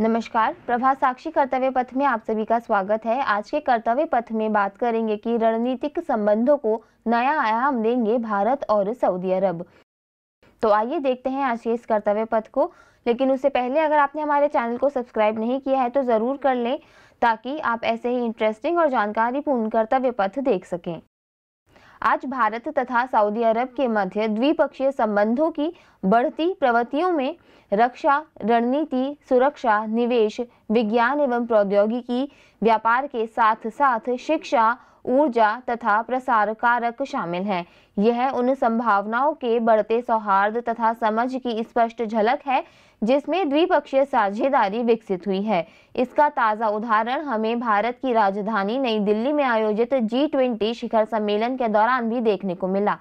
नमस्कार प्रभा साक्षी कर्तव्य पथ में आप सभी का स्वागत है आज के कर्तव्य पथ में बात करेंगे कि रणनीतिक संबंधों को नया आयाम देंगे भारत और सऊदी अरब तो आइए देखते हैं आज के इस कर्तव्य पथ को लेकिन उससे पहले अगर आपने हमारे चैनल को सब्सक्राइब नहीं किया है तो ज़रूर कर लें ताकि आप ऐसे ही इंटरेस्टिंग और पूर्ण कर्तव्य पथ देख सकें आज भारत तथा सऊदी अरब के मध्य द्विपक्षीय संबंधों की बढ़ती प्रवृत्तियों में रक्षा रणनीति सुरक्षा निवेश विज्ञान एवं प्रौद्योगिकी व्यापार के साथ साथ शिक्षा ऊर्जा तथा प्रसार कारक शामिल हैं यह उन संभावनाओं के बढ़ते सौहार्द तथा समझ की स्पष्ट झलक है जिसमें द्विपक्षीय साझेदारी विकसित हुई है इसका ताज़ा उदाहरण हमें भारत की राजधानी नई दिल्ली में आयोजित जी ट्वेंटी शिखर सम्मेलन के दौरान भी देखने को मिला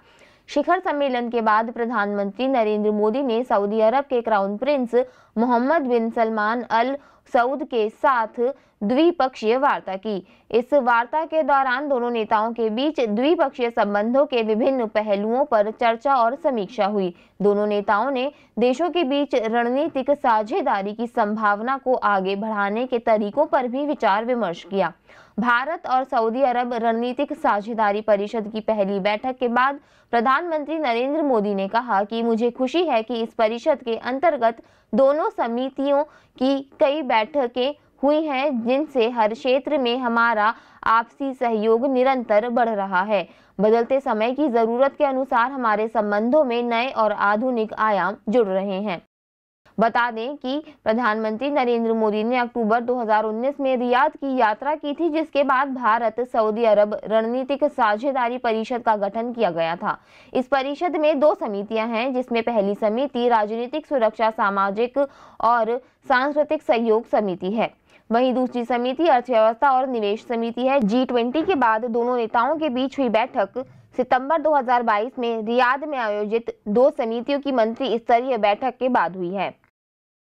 शिखर सम्मेलन के बाद प्रधानमंत्री नरेंद्र मोदी ने सऊदी अरब के crown prince Mohammed bin Salman Al Saud के साथ द्विपक्षीय वार्ता की इस वार्ता के दौरान दोनों नेताओं के बीच द्विपक्षीय संबंधों के विभिन्न पहलुओं पर चर्चा और समीक्षा हुई दोनों नेताओं ने देशों के बीच रणनीतिक साझेदारी की संभावना को आगे बढ़ाने के तरीकों पर भी विचार विमर्श किया भारत और सऊदी अरब रणनीतिक साझेदारी परिषद की पहली बैठक के बाद प्रधानमंत्री नरेंद्र मोदी ने कहा कि मुझे खुशी है कि इस परिषद के अंतर्गत दोनों समितियों की कई बैठकें हुई हैं जिनसे हर क्षेत्र में हमारा आपसी सहयोग निरंतर बढ़ रहा है बदलते समय की ज़रूरत के अनुसार हमारे संबंधों में नए और आधुनिक आयाम जुड़ रहे हैं बता दें कि प्रधानमंत्री नरेंद्र मोदी ने अक्टूबर 2019 में रियाद की यात्रा की थी जिसके बाद भारत सऊदी अरब रणनीतिक साझेदारी परिषद का गठन किया गया था इस परिषद में दो समितियां हैं जिसमें पहली समिति राजनीतिक सुरक्षा सामाजिक और सांस्कृतिक सहयोग समिति है वहीं दूसरी समिति अर्थव्यवस्था और निवेश समिति है जी ट्वेंटी के बाद दोनों नेताओं के बीच हुई बैठक सितंबर 2022 में रियाद में आयोजित दो समितियों की मंत्री स्तरीय बैठक के बाद हुई है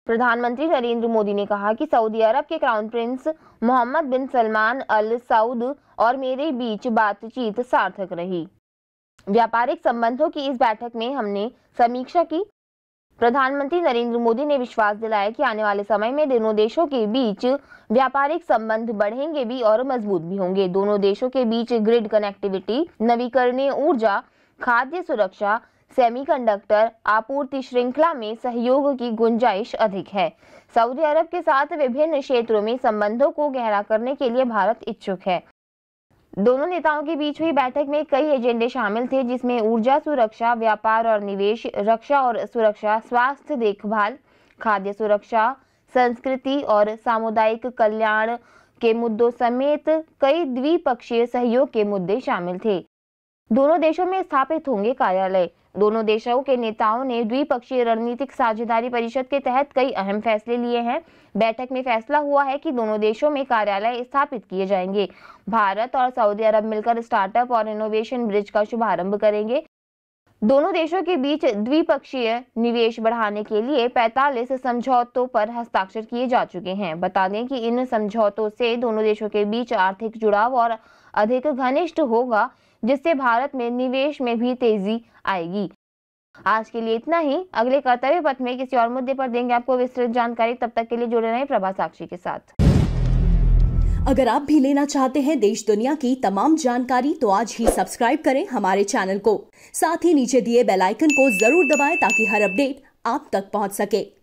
प्रधानमंत्री नरेंद्र मोदी ने कहा कि सऊदी अरब के crown prince Mohammed bin Salman Al Saud और मेरे बीच बातचीत सार्थक रही व्यापारिक संबंधों की इस बैठक में हमने समीक्षा की प्रधानमंत्री नरेंद्र मोदी ने विश्वास दिलाया कि आने वाले समय में दोनों देशों के बीच व्यापारिक संबंध बढ़ेंगे भी और मजबूत भी होंगे दोनों देशों के बीच ग्रिड कनेक्टिविटी नवीकरणीय ऊर्जा खाद्य सुरक्षा सेमीकंडक्टर आपूर्ति श्रृंखला में सहयोग की गुंजाइश अधिक है सऊदी अरब के साथ विभिन्न क्षेत्रों में संबंधों को गहरा करने के लिए भारत इच्छुक है दोनों नेताओं के बीच हुई बैठक में कई एजेंडे शामिल थे जिसमें ऊर्जा सुरक्षा व्यापार और निवेश रक्षा और सुरक्षा स्वास्थ्य देखभाल खाद्य सुरक्षा संस्कृति और सामुदायिक कल्याण के मुद्दों समेत कई द्विपक्षीय सहयोग के मुद्दे शामिल थे दोनों देशों में स्थापित होंगे कार्यालय दोनों देशों के नेताओं ने द्विपक्षीय रणनीतिक साझेदारी परिषद के तहत कई अहम फैसले लिए हैं बैठक में फैसला हुआ है कि दोनों देशों में कार्यालय स्थापित किए जाएंगे भारत और सऊदी अरब मिलकर स्टार्टअप और इनोवेशन ब्रिज का शुभारंभ करेंगे दोनों देशों के बीच द्विपक्षीय निवेश बढ़ाने के लिए 45 समझौतों पर हस्ताक्षर किए जा चुके हैं बता दें कि इन समझौतों से दोनों देशों के बीच आर्थिक जुड़ाव और अधिक घनिष्ठ होगा जिससे भारत में निवेश में भी तेजी आएगी आज के लिए इतना ही अगले कर्तव्य पथ में किसी और मुद्दे पर देंगे आपको विस्तृत जानकारी तब तक के लिए जुड़े रहे प्रभा साक्षी के साथ अगर आप भी लेना चाहते हैं देश दुनिया की तमाम जानकारी तो आज ही सब्सक्राइब करें हमारे चैनल को साथ ही नीचे दिए बेल आइकन को जरूर दबाएं ताकि हर अपडेट आप तक पहुंच सके